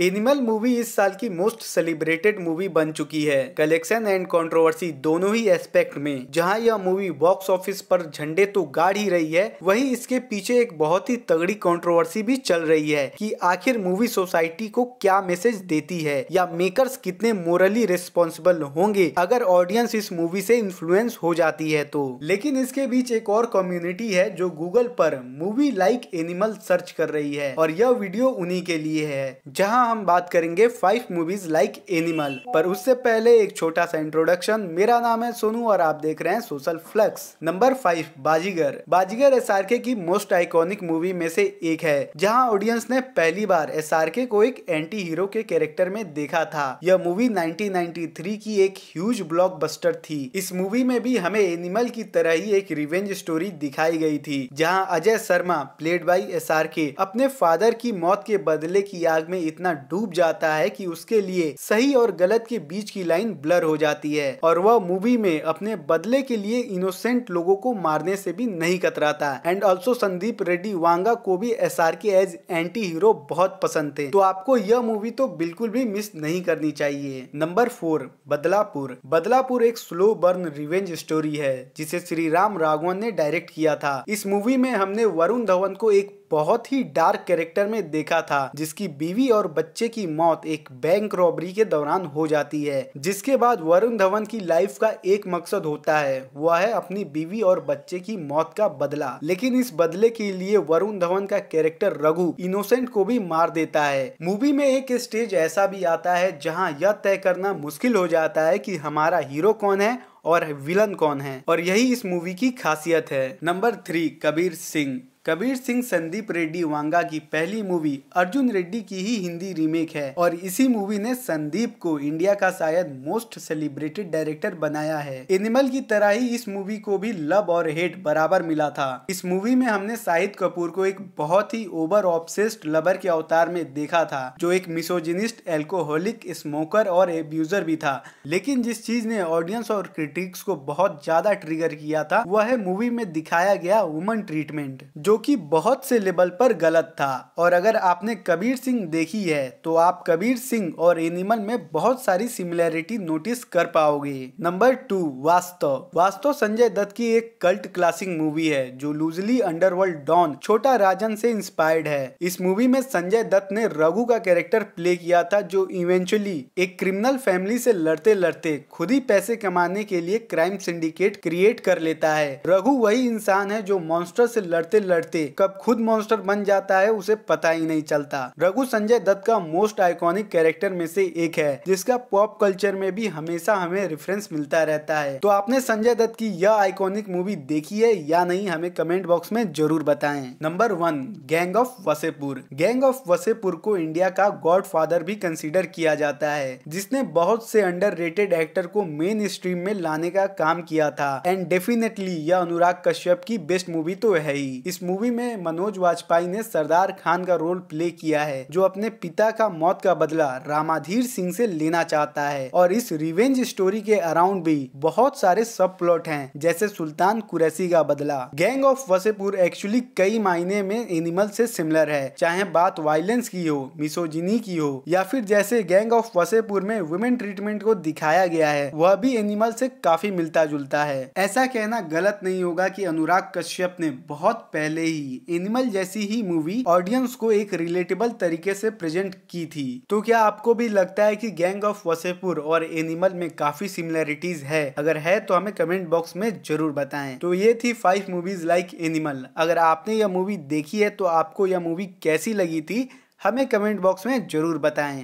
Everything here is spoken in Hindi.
एनिमल मूवी इस साल की मोस्ट सेलिब्रेटेड मूवी बन चुकी है कलेक्शन एंड कंट्रोवर्सी दोनों ही एस्पेक्ट में जहां यह मूवी बॉक्स ऑफिस पर झंडे तो गाड़ ही रही है वहीं इसके पीछे एक बहुत ही तगड़ी कंट्रोवर्सी भी चल रही है कि आखिर मूवी सोसाइटी को क्या मैसेज देती है या मेकर्स कितने मोरली रिस्पॉन्सिबल होंगे अगर ऑडियंस इस मूवी से इन्फ्लुएंस हो जाती है तो लेकिन इसके बीच एक और कम्युनिटी है जो गूगल पर मूवी लाइक एनिमल सर्च कर रही है और यह वीडियो उन्ही के लिए है जहाँ यहाँ हम बात करेंगे फाइव मूवीज लाइक एनिमल पर उससे पहले एक छोटा सा इंट्रोडक्शन मेरा नाम है सोनू और आप देख रहे हैं social flux number five Baazigar Baazigar एस की मोस्ट आइकॉनिक मूवी में से एक है जहाँ ऑडियंस ने पहली बार एस को एक एंटी हीरो के कैरेक्टर में देखा था यह मूवी 1993 की एक ह्यूज बस्टर थी इस मूवी में भी हमें एनिमल की तरह ही एक रिवेंज स्टोरी दिखाई गई थी जहाँ Ajay Sharma played by S अपने फादर की मौत के बदले की आग में इतना इतना डूब जाता है कि उसके लिए सही और गलत के बीच की लाइन ब्लर हो जाती है और वह मूवी में अपने बदले के लिए इनोसेंट लोगों को मारने से भी नहीं कतराता एंड ऑल्सो संदीप रेड्डी वांगा को भी S R K as anti hero बहुत पसंद थे तो आपको यह मूवी तो बिल्कुल भी मिस नहीं करनी चाहिए नंबर फोर बदलापुर बदलापुर एक स्लो बर्न रिवेंज स्टोरी है जिसे श्री राम राघवन ने डायरेक्ट किया था इस मूवी में हमने वरुण धवन को एक बहुत ही डार्क कैरेक्टर में देखा था जिसकी बीवी और बच्चे की मौत एक बैंक रॉबरी के दौरान हो जाती है जिसके बाद वरुण धवन की लाइफ का एक मकसद होता है वह है अपनी बीवी और बच्चे की मौत का बदला लेकिन इस बदले के लिए वरुण धवन का कैरेक्टर रघु इनोसेंट को भी मार देता है मूवी में एक स्टेज ऐसा भी आता है जहाँ यह तय करना मुश्किल हो जाता है की हमारा हीरो कौन है और विलन कौन है और यही इस मूवी की खासियत है नंबर थ्री कबीर सिंह कबीर सिंह संदीप रेड्डी वांगा की पहली मूवी अर्जुन रेड्डी की ही हिंदी रीमेक है और इसी मूवी ने संदीप को इंडिया का शायद मोस्ट सेलिब्रेटेड डायरेक्टर बनाया है एनिमल की तरह ही इस मूवी को भी लव और हेट बराबर मिला था इस मूवी में हमने शाहिद कपूर को एक बहुत ही ओवर ऑब्सेस्ड लवर के अवतार में देखा था जो एक मिसोजिनिस्ट एल्कोहलिक स्मोकर और एब्यूजर भी था लेकिन जिस चीज ने ऑडियंस और क्रिटिक्स को बहुत ज्यादा ट्रिगर किया था वह है मूवी में दिखाया गया वुमन ट्रीटमेंट जो जो कि बहुत से लेवल पर गलत था और अगर आपने कबीर सिंह देखी है तो आप कबीर सिंह और एनिमल में बहुत सारी सिमिलैरिटी नोटिस कर पाओगे नंबर टू वास्तव वास्तव संजय दत्त की एक कल्ट क्लासिक मूवी है जो लूजली अंडरवर्ल्ड डॉन छोटा राजन से इंस्पायर्ड है इस मूवी में संजय दत्त ने रघु का कैरेक्टर प्ले किया था जो इवेंचुअली एक क्रिमिनल फैमिली से लड़ते लड़ते खुद ही पैसे कमाने के लिए क्राइम सिंडिकेट क्रिएट कर लेता है रघु वही इंसान है जो मॉन्स्टर से लड़ते लड़ते करते कब खुद मॉन्स्टर बन जाता है उसे पता ही नहीं चलता रघु संजय दत्त का मोस्ट आइकॉनिक कैरेक्टर में से एक है जिसका पॉप कल्चर में भी हमेशा हमें रेफरेंस मिलता रहता है तो आपने संजय दत्त की यह आइकॉनिक मूवी देखी है या नहीं हमें कमेंट बॉक्स में जरूर बताएं number one gang of Wasseypur gang of Wasseypur को इंडिया का फादर भी कंसिडर किया जाता है जिसने बहुत से अंडर एक्टर को मेन स्ट्रीम में लाने का काम किया था एंड डेफिनेटली यह अनुराग कश्यप की बेस्ट मूवी तो है ही इस मूवी में मनोज वाजपेयी ने सरदार खान का रोल प्ले किया है जो अपने पिता का मौत का बदला रामाधीर सिंह से लेना चाहता है और इस रिवेंज स्टोरी के अराउंड भी बहुत सारे सब प्लॉट हैं जैसे सुल्तान कुरैसी का बदला गैंग ऑफ वसेपुर एक्चुअली कई मायने में एनिमल से सिमिलर है चाहे बात वायलेंस की हो मिसोजिनी की हो या फिर जैसे गैंग ऑफ वसेपुर में वुमेन ट्रीटमेंट को दिखाया गया है वह भी एनिमल से काफी मिलता जुलता है ऐसा कहना गलत नहीं होगा कि अनुराग कश्यप ने बहुत पहले पहले ही एनिमल जैसी ही मूवी ऑडियंस को एक रिलेटेबल तरीके से प्रेजेंट की थी तो क्या आपको भी लगता है कि गैंग ऑफ वसेपुर और एनिमल में काफी सिमिलरिटीज है अगर है तो हमें कमेंट बॉक्स में जरूर बताएं तो ये थी फाइव मूवीज लाइक एनिमल अगर आपने यह मूवी देखी है तो आपको यह मूवी कैसी लगी थी हमें कमेंट बॉक्स में जरूर बताएं